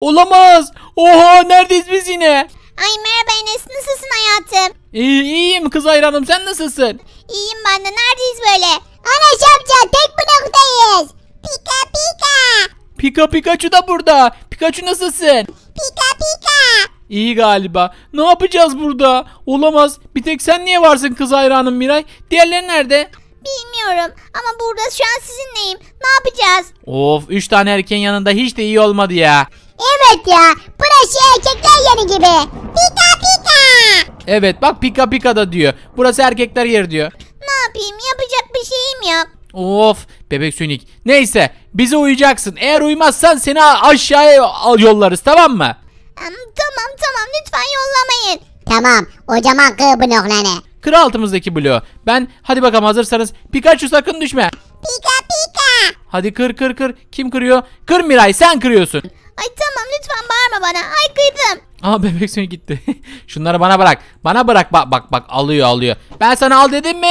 Olamaz. Oha neredeyiz biz yine? Ay merhaba Enes nasılsın hayatım? İyi, iyiyim kız hayranım sen nasılsın? İyiyim ben de neredeyiz böyle? Ana amca tek bu noktayız. Pika pika. Pika Pikachu da burada. Pikachu nasılsın? Pika pika. İyi galiba. Ne yapacağız burada? Olamaz. Bir tek sen niye varsın kız hayranım Miray? Diğerleri nerede? Bilmiyorum ama burada şu an sizinleyim. Ne yapacağız? Of 3 tane erken yanında hiç de iyi olmadı ya. Evet ya burası erkekler yeri gibi. Pika pika. Evet bak pika pika da diyor. Burası erkekler yeri diyor. Ne yapayım yapacak bir şeyim yok. Of bebek sünik. Neyse bize uyuyacaksın. Eğer uymazsan seni aşağıya yollarız tamam mı? tamam tamam lütfen yollamayın. Tamam kocaman kığı blokları. Kır altımızdaki bloğu. Ben hadi bakalım hazırsanız Pikachu sakın düşme. Pika pika. Hadi kır kır kır. Kim kırıyor? Kır Miray sen kırıyorsun. Ay tamam lütfen bağırma bana. Ay kıydım. Aa bebek seni gitti. Şunları bana bırak. Bana bırak bak bak bak alıyor alıyor. Ben sana al dedim mi?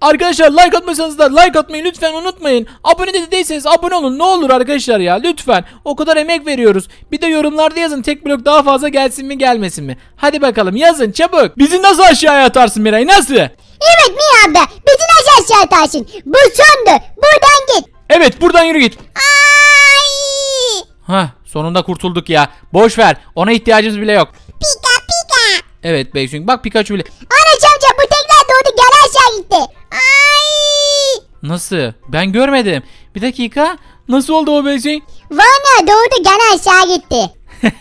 Arkadaşlar like atmasanız da like atmayı lütfen unutmayın. Abone de değilseniz abone olun ne olur arkadaşlar ya lütfen. O kadar emek veriyoruz. Bir de yorumlarda yazın tek blok daha fazla gelsin mi gelmesin mi? Hadi bakalım yazın çabuk. Bizi nasıl aşağıya atarsın Miray nasıl? Evet Miray abla bizi nasıl aşağı atarsın? Bu sondu buradan git. Evet buradan yürü git. Aa! Hah sonunda kurtulduk ya. Boş ver. Ona ihtiyacımız bile yok. Pika pika. Evet Beysing bak Pikachu bile. Ana amca bu tekrar doğdu gel aşağı gitti. Ay. Nasıl? Ben görmedim. Bir dakika. Nasıl oldu o Beysing? Vana doğdu gel aşağı gitti.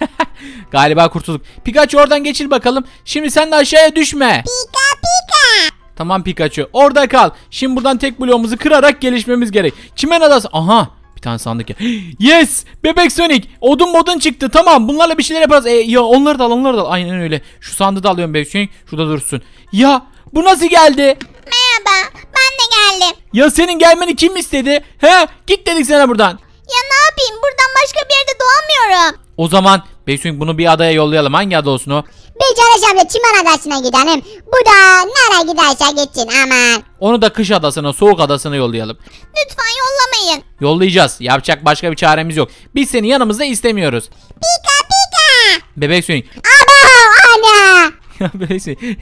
Galiba kurtulduk. Pikachu oradan geçil bakalım. Şimdi sen de aşağıya düşme. Pika pika. Tamam Pikachu orada kal. Şimdi buradan tek bloğumuzu kırarak gelişmemiz gerek. Çimen adası. Aha tane sandık ya. yes! Bebek Sonic. Odun modun çıktı. Tamam bunlarla bir şeyler yaparız. E, ya onları da al onları da al. Aynen öyle. Şu sandığı da alıyorum Bebek Sonic. Şurada dursun. Ya bu nasıl geldi? Merhaba. Ben de geldim. Ya senin gelmeni kim istedi? He? Git dedik sana buradan. Ya ne yapayım? Buradan başka bir yerde doğamıyorum. O zaman Bebek Sonic bunu bir adaya yollayalım. Hangi ada olsun o? Bir çalışalım çimen adasına gidelim. Bu da nereye giderse gitsin aman. Onu da kış adasına soğuk adasına yollayalım. Lütfen yollamayın. Yollayacağız. Yapacak başka bir çaremiz yok. Biz seni yanımızda istemiyoruz. Pika pika. Bebek Sonic. Abo ana. Bebek Sonic.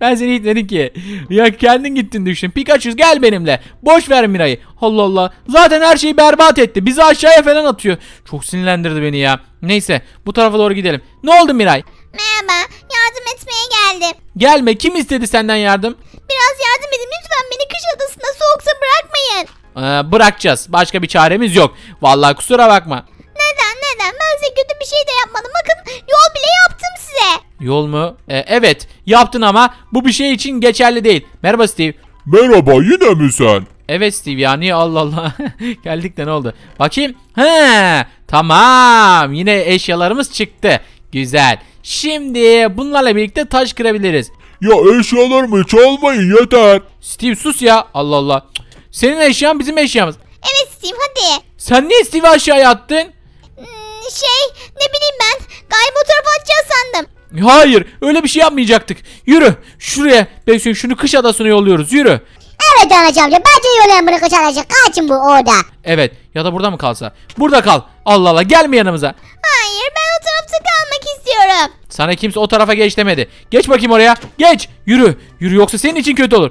ben seni itmedim ki. Ya kendin gittin düştün. Pikachu gel benimle. Boş ver Mira'yı. Allah Allah. Zaten her şeyi berbat etti. Bizi aşağıya falan atıyor. Çok sinirlendirdi beni ya. Neyse bu tarafa doğru gidelim. Ne oldu Miray? Merhaba yardım etmeye geldim. Gelme kim istedi senden yardım? Biraz yardım edin lütfen beni kış adasında soğuksa bırakmayın. Ee, bırakacağız başka bir çaremiz yok. Vallahi kusura bakma. Neden neden ben size kötü bir şey de yapmadım bakın yol bile yaptım size. Yol mu? Ee, evet yaptın ama bu bir şey için geçerli değil. Merhaba Steve. Merhaba yine mi sen? Evet Steve yani Allah Allah geldik de ne oldu? Bakayım. He tamam yine eşyalarımız çıktı. Güzel. Şimdi bunlarla birlikte taş kırabiliriz. Ya eşyalar eşyalarımı çalmayın yeter. Steve sus ya. Allah Allah. Senin eşyan bizim eşyamız. Evet Steve hadi. Sen niye Steve'i aşağıya attın? Hmm, şey ne bileyim ben. Galiba o tarafa atacağız sandım. Hayır öyle bir şey yapmayacaktık. Yürü şuraya. Bekleyin şunu kış adasına yolluyoruz yürü. Evet anacığım bence yollayın bunu kış adasına. Kaçın bu orada. Evet ya da burada mı kalsa? Burada kal. Allah Allah gelme yanımıza. Hayır ben gidiyorum. Sana kimse o tarafa geç demedi. Geç bakayım oraya. Geç. Yürü. Yürü yoksa senin için kötü olur.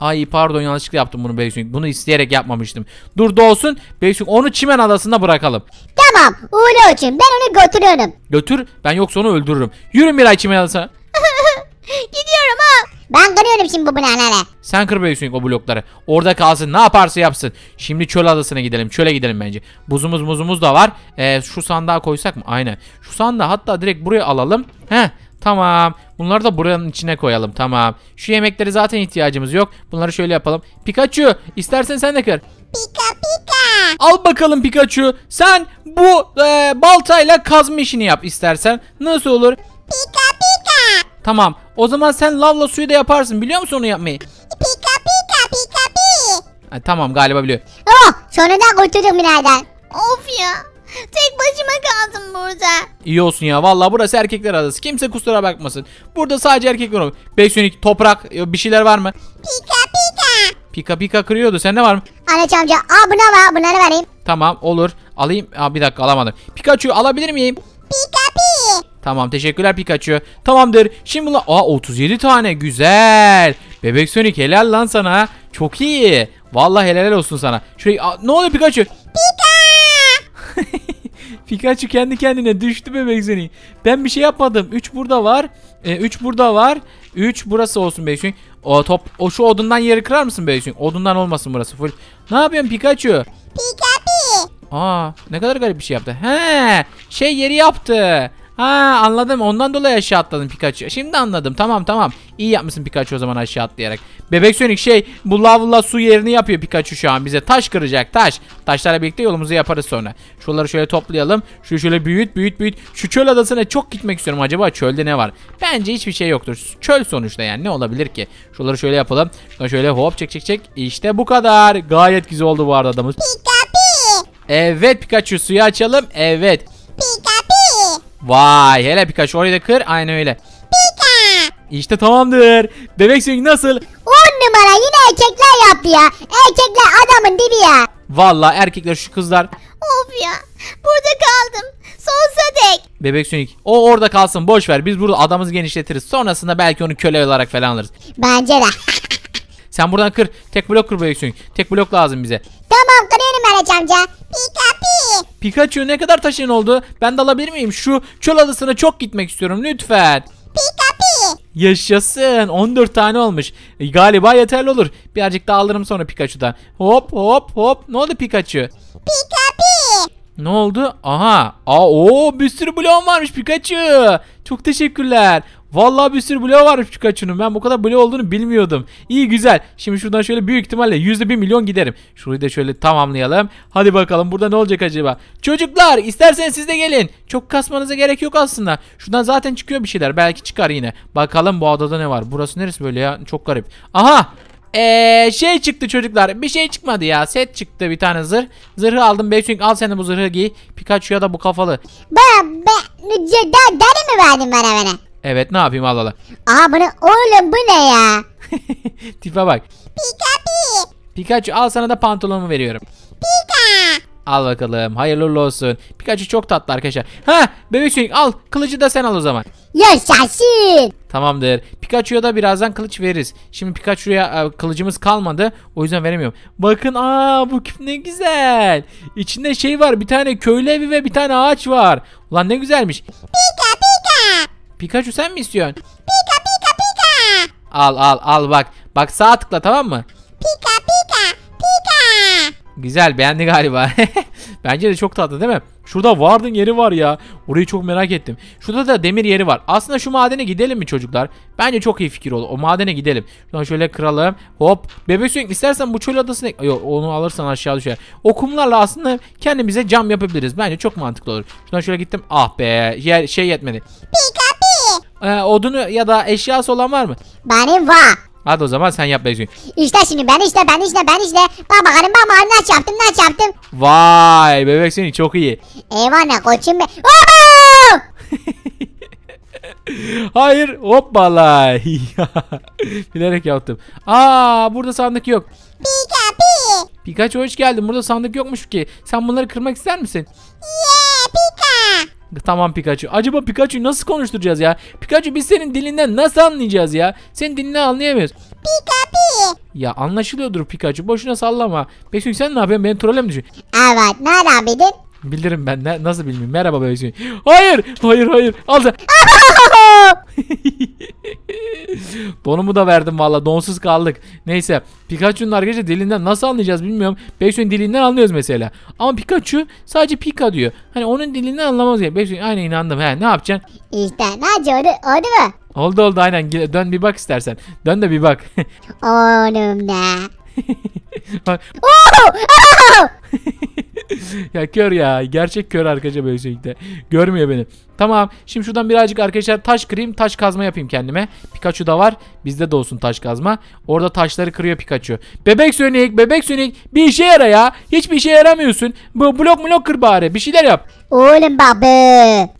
Ay Ay pardon yanlışlıkla yaptım bunu Beysung. Bunu isteyerek yapmamıştım. Dur da olsun. Beysung onu Çimen Adası'nda bırakalım. Tamam. Uğurlu ben onu götürüyorum. Götür. Ben yoksa onu öldürürüm. Yürü Miray Çimen Adası'na. gidiyorum ben kırıyorum şimdi bu blokları. Sen kır o blokları. Orada kalsın ne yaparsa yapsın. Şimdi çöl adasına gidelim. Çöle gidelim bence. Buzumuz muzumuz da var. Ee, şu sandığa koysak mı? Aynen. Şu sandığı hatta direkt buraya alalım. Heh Tamam. Bunları da buranın içine koyalım. Tamam. Şu yemekleri zaten ihtiyacımız yok. Bunları şöyle yapalım. Pikachu istersen sen de kır. Pika pika. Al bakalım Pikachu. Sen bu e, baltayla kazma işini yap istersen. Nasıl olur? Tamam. O zaman sen lavla suyu da yaparsın. Biliyor musun onu yapmayı? Pika pika pika pi. Ha, tamam galiba biliyor. Oh sonunda kurtulduk birader. Of ya. Tek başıma kaldım burada. İyi olsun ya. Valla burası erkekler adası. Kimse kusura bakmasın. Burada sadece erkekler olur. Beksonik, toprak e, bir şeyler var mı? Pika pika. Pika pika kırıyordu. Sende var mı? Anaç amca. Aa buna var. Bunları vereyim. Tamam olur. Alayım. Aa, bir dakika alamadım. Pikachu alabilir miyim? Pika Tamam teşekkürler Pikachu. Tamamdır. Şimdi bunlar... Aa 37 tane güzel. Bebek Sonic helal lan sana. Çok iyi. Vallahi helal olsun sana. Şurayı... Aa, ne oluyor Pikachu? Pika! Pikachu kendi kendine düştü bebek Sonic. Ben bir şey yapmadım. 3 burada var. 3 e, burada var. 3 burası olsun bebek Sonic. O top o şu odundan yeri kırar mısın bebek Sonic? Odundan olmasın burası full. Ne yapıyorsun Pikachu? Pikachu. Aa ne kadar garip bir şey yaptı. He şey yeri yaptı. Ha anladım ondan dolayı aşağı atladın Pikachu. Şimdi anladım tamam tamam. İyi yapmışsın Pikachu o zaman aşağı atlayarak. Bebek Sonic şey bu lavla su yerini yapıyor Pikachu şu an bize. Taş kıracak taş. Taşlarla birlikte yolumuzu yaparız sonra. Şuraları şöyle toplayalım. Şu şöyle büyüt büyüt büyüt. Şu çöl adasına çok gitmek istiyorum. Acaba çölde ne var? Bence hiçbir şey yoktur. Çöl sonuçta yani ne olabilir ki? Şuraları şöyle yapalım. Şuradan şöyle hop çek çek çek. İşte bu kadar. Gayet güzel oldu bu arada adamız. Pika Evet Pikachu suyu açalım. Evet. Pika Vay hele Pikachu orayı da kır. Aynen öyle. Pika. İşte tamamdır. Bebek swing nasıl? On numara yine erkekler yaptı ya. Erkekler adamın dibi ya. Valla erkekler şu kızlar. Of ya. Burada kaldım. Sonsuza dek. Bebek Sonic. O orada kalsın boş ver. Biz burada adamımızı genişletiriz. Sonrasında belki onu köle olarak falan alırız. Bence de. Sen buradan kır. Tek blok kır Tek blok lazım bize. Tamam kırıyorum Meraç amca. Pika pi. Pikachu ne kadar taşın oldu? Ben de alabilir miyim? Şu çöl adasına çok gitmek istiyorum lütfen. Pika pi. Yaşasın 14 tane olmuş. E, galiba yeterli olur. Birazcık daha alırım sonra Pikachu'dan. Hop hop hop. Ne oldu Pikachu? Pika pi. Ne oldu? Aha. Aa, o bir sürü bloğum varmış Pikachu. Çok teşekkürler. Vallahi bir sürü bloğu varmış Pikachu'nun. Ben bu kadar bloğu olduğunu bilmiyordum. İyi güzel. Şimdi şuradan şöyle büyük ihtimalle yüzde bir milyon giderim. Şurayı da şöyle tamamlayalım. Hadi bakalım burada ne olacak acaba? Çocuklar isterseniz siz de gelin. Çok kasmanıza gerek yok aslında. Şuradan zaten çıkıyor bir şeyler. Belki çıkar yine. Bakalım bu adada ne var? Burası neresi böyle ya? Çok garip. Aha! Ee, şey çıktı çocuklar. Bir şey çıkmadı ya. Set çıktı bir tane zırh. Zırhı aldım. Beysink al sen de bu zırhı giy. Pikachu'ya da bu kafalı. Ba, ba, deli mi verdin bana bana? Evet ne yapayım al al. Aa bu ne? Oğlum bu ne ya? Tipe bak. Pika Pikachu al sana da pantolonumu veriyorum. Pika. Al bakalım. Hayırlı olsun. Pikachu çok tatlı arkadaşlar. Ha bebek sönük al. Kılıcı da sen al o zaman. Yaşasın. Tamamdır. Pikachu'ya da birazdan kılıç veririz. Şimdi Pikachu'ya e, kılıcımız kalmadı. O yüzden veremiyorum. Bakın aa bu küp ne güzel. İçinde şey var. Bir tane köylü evi ve bir tane ağaç var. Ulan ne güzelmiş. Pika. Pikachu sen mi istiyorsun? Pika pika pika. Al al al bak. Bak sağ tıkla tamam mı? Pika pika pika. Güzel beğendi galiba. Bence de çok tatlı değil mi? Şurada vardın yeri var ya. Orayı çok merak ettim. Şurada da demir yeri var. Aslında şu madene gidelim mi çocuklar? Bence çok iyi fikir olur. O madene gidelim. Şuradan şöyle kıralım. Hop. Bebek suyun istersen bu çöl adasını... Yok onu alırsan aşağı düşer. O kumlarla aslında kendimize cam yapabiliriz. Bence çok mantıklı olur. Şuradan şöyle gittim. Ah be. Yer, şey yetmedi. Pika e, odunu ya da eşyası olan var mı? Benim var. Hadi o zaman sen yap Beyzün. İşte şimdi ben işte ben işte ben işte. Bak bakalım bak ne yaptım ne yaptım. Vay bebek seni çok iyi. Eyvallah koçum be. Hayır hoppala. Bilerek yaptım. Aa burada sandık yok. Pika pi. Pikachu hoş geldin. Burada sandık yokmuş ki. Sen bunları kırmak ister misin? Yeah pika. Tamam Pikachu. Acaba Pikachu nasıl konuşturacağız ya? Pikachu biz senin dilinden nasıl anlayacağız ya? Senin dilinden anlayamıyoruz. Pikachu. Ya anlaşılıyordur Pikachu. Boşuna sallama. Beksün sen ne yapıyorsun? Beni trole mi düşün? Evet. Ne yapabildin? Bilirim ben. Ne, nasıl bilmiyorum. Merhaba Beksün. Hayır. Hayır hayır. Al sen. Donumu da verdim valla donsuz kaldık. Neyse Pikachu'nun arkadaşlar dilinden nasıl anlayacağız bilmiyorum. Pikachu'nun dilinden anlıyoruz mesela. Ama Pikachu sadece Pika diyor. Hani onun dilinden anlamaz ya. Pikachu aynı inandım. He ne yapacaksın? İşte ne oldu, oldu mu? Oldu oldu aynen. Dön bir bak istersen. Dön de bir bak. Oğlum da. ya kör ya. Gerçek kör arkadaşlar böyle sürekli. Görmüyor beni. Tamam. Şimdi şuradan birazcık arkadaşlar taş kırayım. Taş kazma yapayım kendime. Pikachu da var. Bizde de olsun taş kazma. Orada taşları kırıyor Pikachu. Bebek Sonic, bebek Sonic bir işe yara ya. Hiçbir işe yaramıyorsun. Bu blok blok kır bari. Bir şeyler yap. Oğlum babı.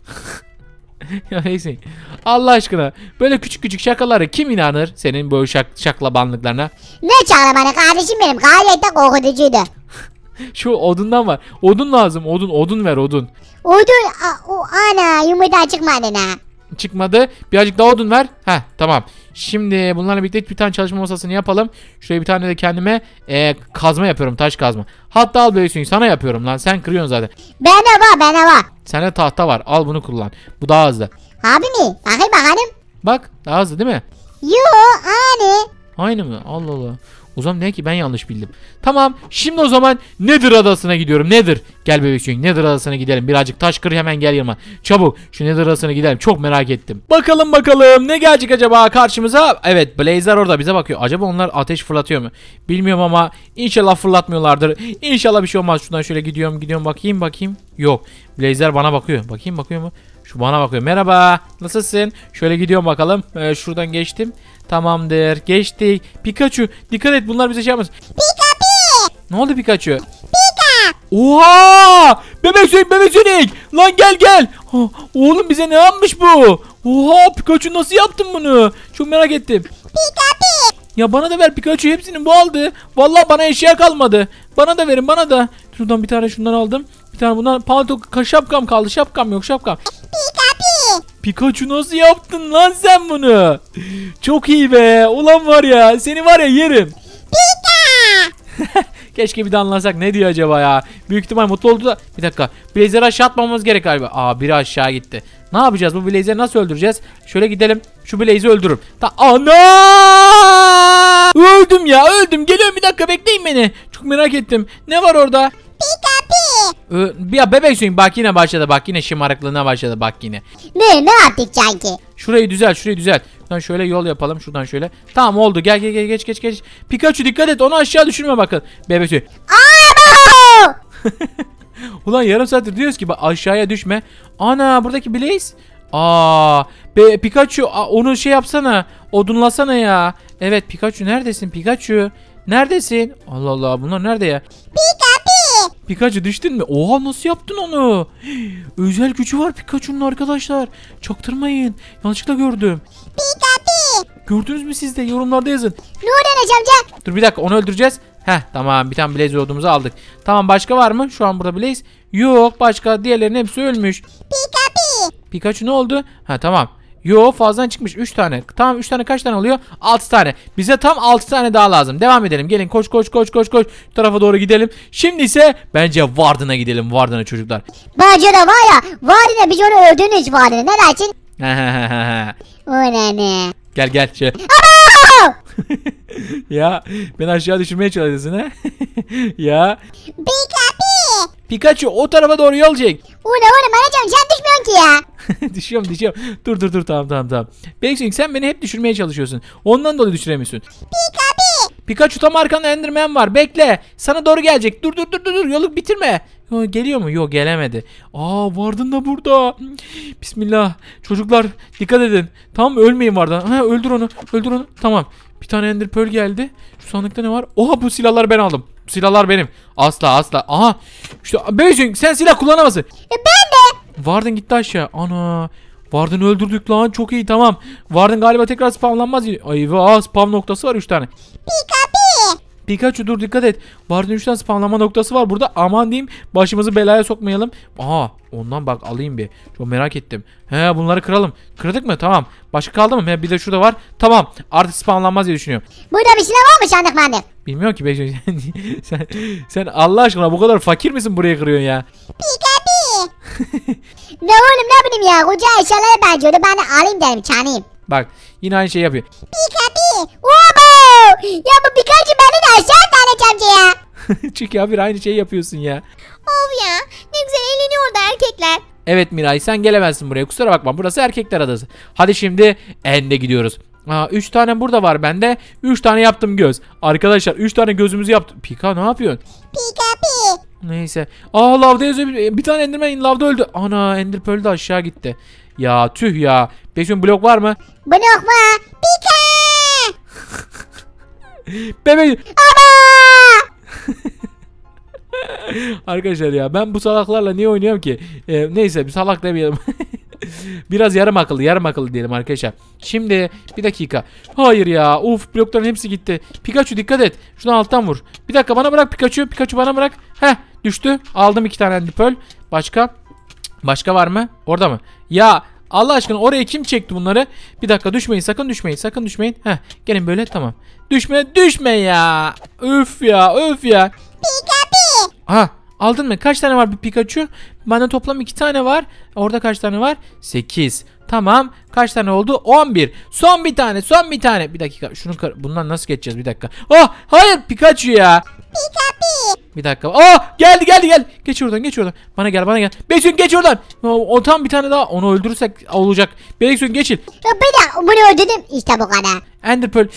ya neyse. Allah aşkına böyle küçük küçük şakalara kim inanır senin böyle şak şaklabanlıklarına? Ne çağlamanı kardeşim benim gayet de korkutucuydu. Şu odundan var. Odun lazım. Odun odun ver odun. Odun a, o, ana yumurta çıkmadı ne? Çıkmadı. Birazcık daha odun ver. Ha tamam. Şimdi bunlarla birlikte bir tane çalışma masasını yapalım. Şuraya bir tane de kendime e, kazma yapıyorum. Taş kazma. Hatta al Beysun sana yapıyorum lan. Sen kırıyorsun zaten. Ben var ben var. Sende tahta var. Al bunu kullan. Bu daha hızlı. Abi mi? Bakayım bakalım. Bak daha hızlı değil mi? Yo aynı. Aynı mı? Allah Allah. O zaman ne ki ben yanlış bildim. Tamam şimdi o zaman nedir adasına gidiyorum. Nedir? Gel bebekçiğim Nedir adasına gidelim. Birazcık taş kır hemen gel yanıma. Çabuk şu nedir adasına gidelim. Çok merak ettim. Bakalım bakalım ne gelecek acaba karşımıza? Evet Blazer orada bize bakıyor. Acaba onlar ateş fırlatıyor mu? Bilmiyorum ama inşallah fırlatmıyorlardır. İnşallah bir şey olmaz. Şuradan şöyle gidiyorum gidiyorum bakayım bakayım. Yok. Blazer bana bakıyor. Bakayım bakıyor mu? Şu bana bakıyor. Merhaba. Nasılsın? Şöyle gidiyorum bakalım. Ee, şuradan geçtim. Tamamdır. Geçtik. Pikachu dikkat et bunlar bize şey yapmasın. Pika pi. Ne oldu Pikachu? Pika. Oha! Bebek Sonic, Bebek Sonic. Lan gel gel. oğlum bize ne yapmış bu? Oha Pikachu nasıl yaptın bunu? Çok merak ettim. Pika pi. Ya bana da ver Pikachu hepsini bu aldı. Vallahi bana eşya kalmadı. Bana da verin bana da. Şuradan bir tane şundan aldım. Bir tane bundan palto şapkam kaldı. Şapkam yok şapkam. Pikachu nasıl yaptın lan sen bunu? Çok iyi be. Ulan var ya seni var ya yerim. Pika. Keşke bir de anlasak ne diyor acaba ya. Büyük ihtimal mutlu oldu da. Bir dakika. Blazer'ı aşağı atmamamız gerek galiba. Aa biri aşağı gitti. Ne yapacağız? Bu Blazer'ı nasıl öldüreceğiz? Şöyle gidelim. Şu Blazer'ı öldürürüm. Ta Ana! Öldüm ya öldüm. Geliyorum bir dakika bekleyin beni. Çok merak ettim. Ne var orada? Pika pi. ya bebek suyun bak yine başladı bak yine şımarıklığına başladı bak yine. Ne ne yaptık sanki? Şurayı düzelt şurayı düzelt. Şuradan şöyle yol yapalım şuradan şöyle. Tamam oldu gel gel gel geç geç geç. Pikachu dikkat et onu aşağı düşürme bakın. Bebek suyu. Abo! Ulan yarım saattir diyoruz ki aşağıya düşme. Ana buradaki Blaze. Aa, be, Pikachu a, onu şey yapsana. Odunlasana ya. Evet Pikachu neredesin Pikachu? Neredesin? Allah Allah bunlar nerede ya? Pikachu! Pikachu düştün mü? Oha nasıl yaptın onu? özel gücü var Pikachu'nun arkadaşlar. Çaktırmayın. Yanlışlıkla gördüm. Pika pi. Gördünüz mü siz de? Yorumlarda yazın. Ne Nuri'nin amca. Dur bir dakika onu öldüreceğiz. Heh tamam bir tane Blaze ordumuzu aldık. Tamam başka var mı? Şu an burada Blaze. Yok başka diğerlerin hepsi ölmüş. Pika pi. Pikachu ne oldu? Ha tamam. Yo fazladan çıkmış 3 tane. Tamam 3 tane kaç tane oluyor? 6 tane. Bize tam 6 tane daha lazım. Devam edelim. Gelin koş koş koş koş koş. Bu tarafa doğru gidelim. Şimdi ise bence Vardın'a gidelim. Vardın'a çocuklar. Bence de var ya. Vardın'a biz onu öldürürüz Vardın'a. Ne dersin? o ne ne? Gel gel. Şöyle. ya ben aşağı düşürmeye çalışıyorsun ha? ya. Bika Pikachu o tarafa doğru yol Ula Ula oğlum anacığım sen düşmüyorsun ki ya. düşüyorum düşüyorum. Dur dur dur tamam tamam tamam. Bexing sen beni hep düşürmeye çalışıyorsun. Ondan dolayı düşüremiyorsun. Pika bi. Pikachu tam arkanda Enderman var. Bekle. Sana doğru gelecek. Dur dur dur dur. dur yoluk bitirme. geliyor mu? Yok gelemedi. Aa vardın da burada. Bismillah. Çocuklar dikkat edin. Tamam ölmeyin vardan. Ha öldür onu. Öldür onu. Tamam. Bir tane Ender Pearl geldi. Şu sandıkta ne var? Oha bu silahları ben aldım silahlar benim. Asla asla. Aha. İşte Beijing sen silah kullanamazsın. E, ben de. Vardın gitti aşağı. Ana. Vardın öldürdük lan çok iyi tamam. Vardın galiba tekrar spamlanmaz. Ay vah spam noktası var 3 tane. Pika Pikachu dur dikkat et. Vardiyon 3 tane spamlama noktası var burada. Aman diyeyim başımızı belaya sokmayalım. Aha ondan bak alayım bir. Çok merak ettim. He bunları kıralım. Kırdık mı? Tamam. Başka kaldı mı? He bir de şurada var. Tamam. Artık spamlanmaz diye düşünüyorum. Burada bir şeyler var mı sandık madem? Bilmiyorum ki sen, sen, Allah aşkına bu kadar fakir misin buraya kırıyorsun ya? Pika pi. ne oğlum ne bileyim ya. Koca eşyalara benziyordu. Ben de alayım derim, çanayım. Bak yine aynı şey yapıyor. Pika pi. Wow. Ya bu Pikachu beni de küçük ya bir aynı şey yapıyorsun ya. Of ya ne güzel eğleniyordu erkekler. Evet Miray sen gelemezsin buraya kusura bakma burası erkekler adası. Hadi şimdi ende gidiyoruz. Aa, 3 tane burada var bende. 3 tane yaptım göz. Arkadaşlar 3 tane gözümüzü yaptım. Pika ne yapıyorsun? Pika pi. Neyse. Aa lavda yazıyor. Bir tane enderman lavda öldü. Ana enderp öldü aşağı gitti. Ya tüh ya. Beşin blok var mı? Blok var. Pika. Bebeğim. Ama. Arkadaşlar ya ben bu salaklarla niye oynuyorum ki? Ee, neyse bir salak demeyelim. Biraz yarım akıllı yarım akıllı diyelim arkadaşlar. Şimdi bir dakika. Hayır ya uf blokların hepsi gitti. Pikachu dikkat et. Şunu alttan vur. Bir dakika bana bırak Pikachu. Pikachu bana bırak. Heh düştü. Aldım iki tane Enderpearl. Başka? Başka var mı? Orada mı? Ya Allah aşkına oraya kim çekti bunları? Bir dakika düşmeyin sakın düşmeyin sakın düşmeyin. Heh gelin böyle tamam. Düşme düşme ya. Öf ya öf ya. Pikachu. Ha aldın mı? Kaç tane var bir Pikachu? Bende toplam 2 tane var. Orada kaç tane var? 8. Tamam. Kaç tane oldu? 11. Son bir tane. Son bir tane. Bir dakika. Şunu bundan nasıl geçeceğiz? Bir dakika. Oh! Hayır Pikachu ya. Pikachu. Bir dakika. Oh! Geldi geldi gel. Geç oradan geç oradan. Bana gel bana gel. Beysun geç oradan. O, tam bir tane daha. Onu öldürürsek olacak. Beysun geçil. Bunu öldürdüm. İşte bu kadar. Enderpearl.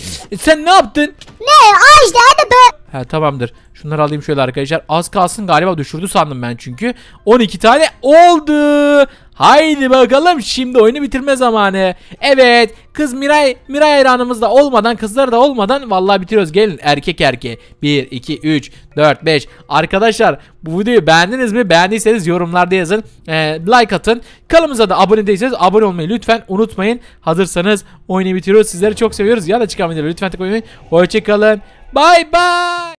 Sen ne yaptın? Ne? Aa işte Enderpearl. He tamamdır. Şunları alayım şöyle arkadaşlar. Az kalsın galiba düşürdü sandım ben çünkü. 12 tane oldu. Haydi bakalım şimdi oyunu bitirme zamanı. Evet kız Miray Miray hayranımız da olmadan kızlar da olmadan vallahi bitiriyoruz. Gelin erkek erke. 1 2 3 4 5. Arkadaşlar bu videoyu beğendiniz mi? Beğendiyseniz yorumlarda yazın. Ee, like atın. Kanalımıza da abone değilseniz abone olmayı lütfen unutmayın. Hazırsanız oyunu bitiriyoruz. Sizleri çok seviyoruz. Ya da çıkan videoları lütfen tıklamayı unutmayın. Hoşçakalın. Bye bye!